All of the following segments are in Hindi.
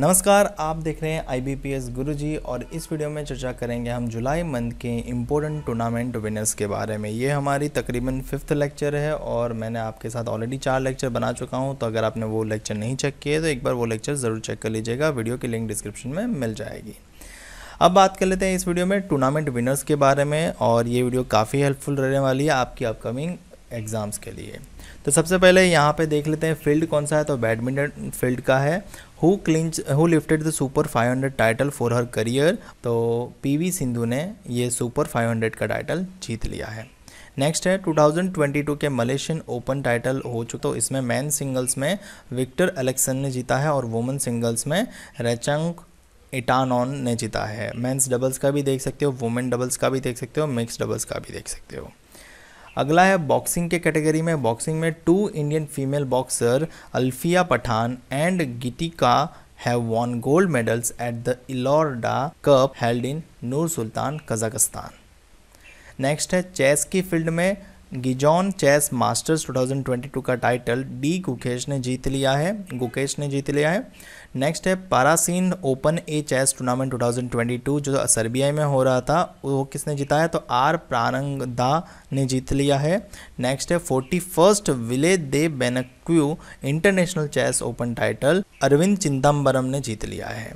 नमस्कार आप देख रहे हैं आई बी पी एस गुरु जी और इस वीडियो में चर्चा करेंगे हम जुलाई मंथ के इम्पोर्टेंट टूर्नामेंट विनर्स के बारे में ये हमारी तकरीबन फिफ्थ लेक्चर है और मैंने आपके साथ ऑलरेडी चार लेक्चर बना चुका हूँ तो अगर आपने वो लेक्चर नहीं चेक किए तो एक बार वो लेक्चर ज़रूर चेक कर लीजिएगा वीडियो की लिंक डिस्क्रिप्शन में मिल जाएगी अब बात कर लेते हैं इस वीडियो में टूर्नामेंट विनर्स के बारे में और ये वीडियो काफ़ी हेल्पफुल रहने वाली है आपकी अपकमिंग एग्ज़ाम्स के लिए तो सबसे पहले यहाँ पे देख लेते हैं फील्ड कौन सा है तो बैडमिंटन फील्ड का है who clinch who lifted the super 500 title for her career तो पीवी सिंधु ने ये सुपर 500 का टाइटल जीत लिया है नेक्स्ट है 2022 के मलेशियन ओपन टाइटल हो चुका तो इसमें मैन सिंगल्स में विक्टर एलेक्सन ने जीता है और वुमेन सिंगल्स में रेचंग इटानॉन ने जीता है मेंस डबल्स का भी देख सकते हो वुमेन डबल्स का भी देख सकते हो मिक्स डबल्स का भी देख सकते हो अगला है बॉक्सिंग के कैटेगरी में बॉक्सिंग में two Indian female boxer Alfia Pathan and Gitika have won gold medals at the Elorda Cup held in Nur Sultan Kazakhstan next है चेस की फील्ड में गिजॉन चेस मास्टर्स 2022 का टाइटल डी गुकेश ने जीत लिया है गुकेश ने जीत लिया है नेक्स्ट है Paracin open a chess tournament 2022 जो सर्बिया में हो रहा था वो किसने जीता है तो आर प्रारंगदा ने जीत लिया है नेक्स्ट है forty first Vila de Benasque international chess open title Arvind Chithambaram ने जीत लिया है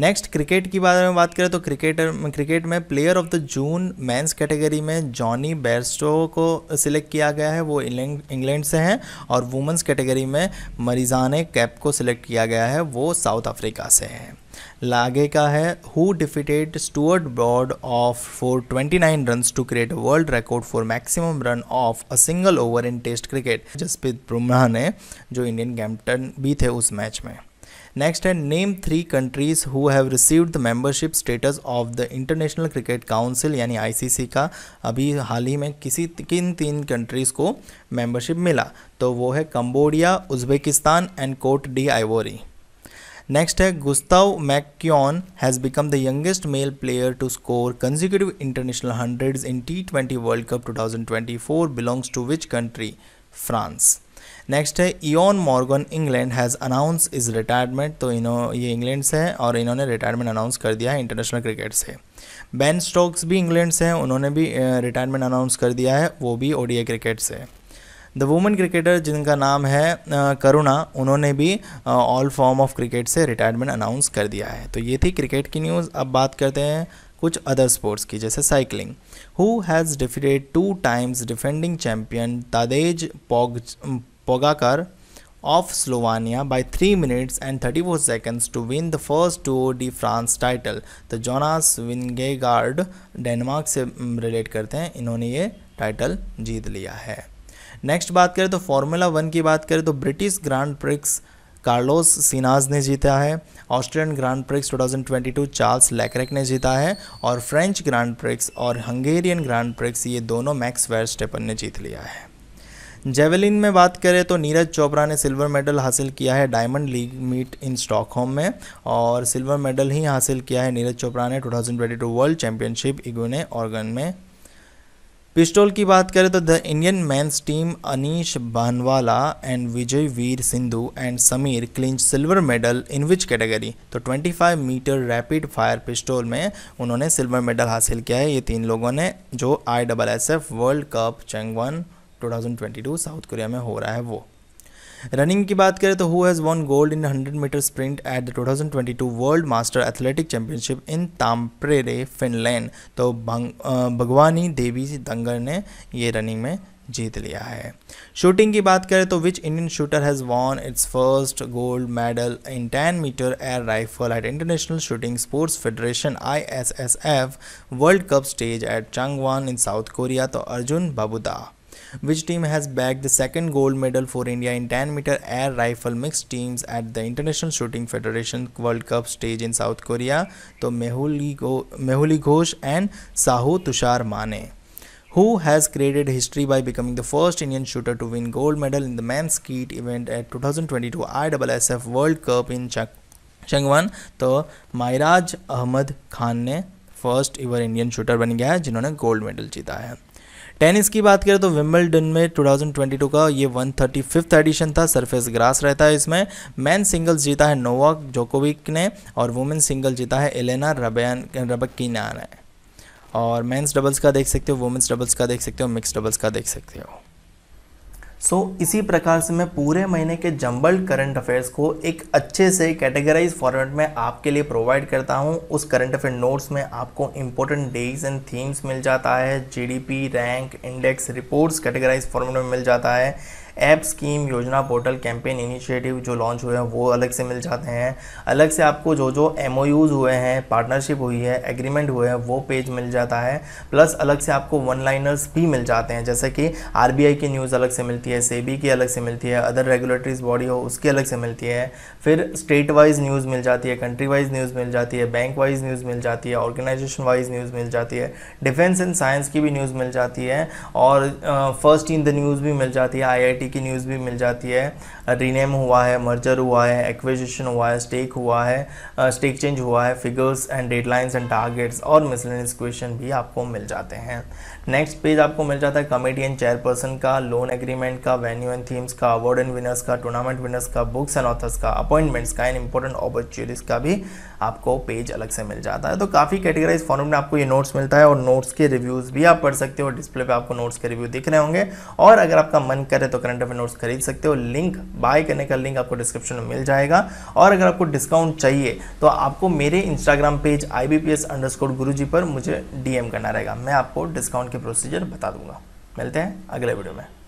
नेक्स्ट क्रिकेट की बारे में बात करें तो क्रिकेटर क्रिकेट में player of the June men's category में जॉनी बेरस्टो को सिलेक्ट किया गया है वो इंग्लैंड से हैं और वुमेंस कैटेगरी में मरीजाने कैप को सिलेक्ट किया गया है वो साउथ अफ्रीका से हैं लागे का है who defeated Stuart Broad off four twenty nine run to create world record for maximum run off a single over in test cricket Jasprit Bumrah ने जो इंडियन कैप्टन भी थे उस मैच में नेक्स्ट है name three countries who have received the membership status of the International Cricket Council यानी आईसीसी का अभी हाल ही में किसी किन तीन कंट्रीज़ को मेंबरशिप मिला तो वो है Cambodia Uzbekistan and Cote d'Ivoire next है Gustav McKeon has become the youngest male player to score consecutive international hundred in T twenty World Cup for belongs to which country France next है Eoin Morgan England has announce is retirement तो इन्हों ये इंग्लैंड से है और इन्होंने रिटायरमेंट अनाउंस कर दिया है इंटरनेशनल क्रिकेट से बैन स्टोक्स भी इंग्लैंड से हैं उन्होंने भी रिटायरमेंट अनाउंस कर दिया है वो भी ओडीआई क्रिकेट से द वुमेन क्रिकेटर जिनका नाम है करुणा उन्होंने भी ऑल फॉर्म ऑफ क्रिकेट से रिटायरमेंट अनाउंस कर दिया है तो ये थी क्रिकेट की न्यूज़ अब बात करते हैं कुछ अदर स्पोर्ट्स की जैसे cycling who has defeated two times defending champion Tadej Pogacar of Slovenia Slovenia three minutes and thirty four seconds to win the first Tour de France title तो जोनास विंगेगार्ड डेनमार्क से रिलेट mm, करते हैं इन्होंने ये टाइटल जीत लिया है नेक्स्ट बात करें तो फॉर्मूला वन की बात करें तो British Grand Prix Carlos Sainz ने जीता है Austrian Grand Prix 2022 Charles Leclerc ने जीता है और फ्रेंच ग्रांड प्रिक्स और हंगेरियन ग्रांड प्रिक्स ये दोनों मैक्स स्टेपन ने जीत लिया है जेवलिन में बात करें तो नीरज चोपड़ा ने सिल्वर मेडल हासिल किया है Diamond League meet in Stockholm में और सिल्वर मेडल ही हासिल किया है नीरज चोपड़ा ने 2022 वर्ल्ड चैंपियनशिप इगुने ऑर्गन में पिस्टोल की बात करें तो the Indian men's team Anish Bhanwala and Vijayveer Sindhu and Sameer clinch silver medal in which category तो 25 मीटर रैपिड फायर पिस्टोल में उन्होंने सिल्वर मेडल हासिल किया है ये तीन लोगों ने जो I double S F World Cup Changwon 2022 South Korea में हो रहा है वो रनिंग की बात करें तो who has won gold in 100 metre sprint at the 2022 world master athletic championship in Tampere Finland तो भगवानी देवी दंगर ने ये रनिंग में जीत लिया है शूटिंग की बात करें तो which Indian shooter has won its first gold medal in 10 metre air rifle at International Shooting Sports Federation I World Cup stage at Changwon in South Korea तो Arjun बाबूदा Which team has bagged the second gold medal for India in 10 meter air rifle mixed teams at the International Shooting Federation World Cup stage in South Korea? तो Mehuli Ghosh and Sahu Tushar Mane who has created history by becoming the first Indian shooter to win gold medal in the men's skeet event at 2022 iwsf World Cup in Changwon. तो Mairaj ahmed khan ne first ever Indian shooter बन गया है जिन्होंने गोल्ड मेडल जीता है टेनिस की बात करें तो विम्बलडन में 2022 का ये 135th एडिशन था सरफेस ग्रास रहता है इसमें मैन सिंगल्स जीता है नोवाक जोकोविक ने और वुमेन सिंगल जीता है एलेना रबैन रबकिना ने और मेंस डबल्स का देख सकते हो वुमेंस डबल्स का देख सकते हो मिक्स डबल्स का देख सकते हो सो so, इसी प्रकार से मैं पूरे महीने के जम्बल्ड करंट अफेयर्स को एक अच्छे से कैटेगराइज फॉर्मेट में आपके लिए प्रोवाइड करता हूँ उस करंट अफेयर नोट्स में आपको इंपॉर्टेंट डेज एंड थीम्स मिल जाता है GDP rank index reports categorize format में मिल जाता है ऐप स्कीम योजना पोर्टल कैंपेन इनिशिएटिव जो लॉन्च हुए हैं वो अलग से मिल जाते हैं अलग से आपको जो जो एम हुए हैं पार्टनरशिप हुई है एग्रीमेंट हुए हैं वो पेज मिल जाता है प्लस अलग से आपको वन लाइनर्स भी मिल जाते हैं जैसे कि आर की न्यूज़ अलग से मिलती है सेबी की अलग से मिलती है अदर रेगुलेटरीज बॉडी हो उसकी अलग से मिलती है फिर स्टेट वाइज न्यूज़ मिल जाती है कंट्री वाइज न्यूज़ मिल जाती है बैंक वाइज न्यूज़ मिल जाती है ऑर्गेनाइजेशन वाइज न्यूज़ मिल जाती है डिफेंस एंड साइंस की भी न्यूज़ मिल जाती है और फर्स्ट इन द न्यूज़ भी मिल जाती है आई की न्यूज़ भी मिल जाती है रीनेम हुआ है मर्जर हुआ है एक्विजिशन हुआ है स्टेक हुआ है स्टेक चेंज हुआ है figures and deadlines and targets और मिसलेनियस क्वेश्चन भी आपको मिल जाते हैं नेक्स्ट पेज आपको मिल जाता है कमेटी एंड चेयरपर्सन का लोन एग्रीमेंट का वेन्यू एंड थीम्स का अवार्ड एंड विनर्स का टूर्नामेंट विनर्स का बुक्स एंड ऑथर्स का अपॉइंटमेंट्स का एंड इंपॉर्टेंट ऑपरचुनिटीज का भी आपको पेज अलग से मिल जाता है तो काफ़ी कैटेगराइज फॉर्म में आपको ये नोट्स मिलता है और नोट्स के रिव्यूज़ भी आप पढ़ सकते हो डिस्प्ले पे आपको नोट्स के रिव्यू दिख रहे होंगे और अगर आपका मन करे तो करंट अफेयर नोट्स खरीद सकते हो लिंक बाय करने का लिंक आपको डिस्क्रिप्शन में मिल जाएगा और अगर आपको डिस्काउंट चाहिए तो आपको मेरे Instagram page I B P S underscore Guru ji पर मुझे डी करना रहेगा मैं आपको डिस्काउंट के प्रोसीजर बता दूंगा मिलते हैं अगले वीडियो में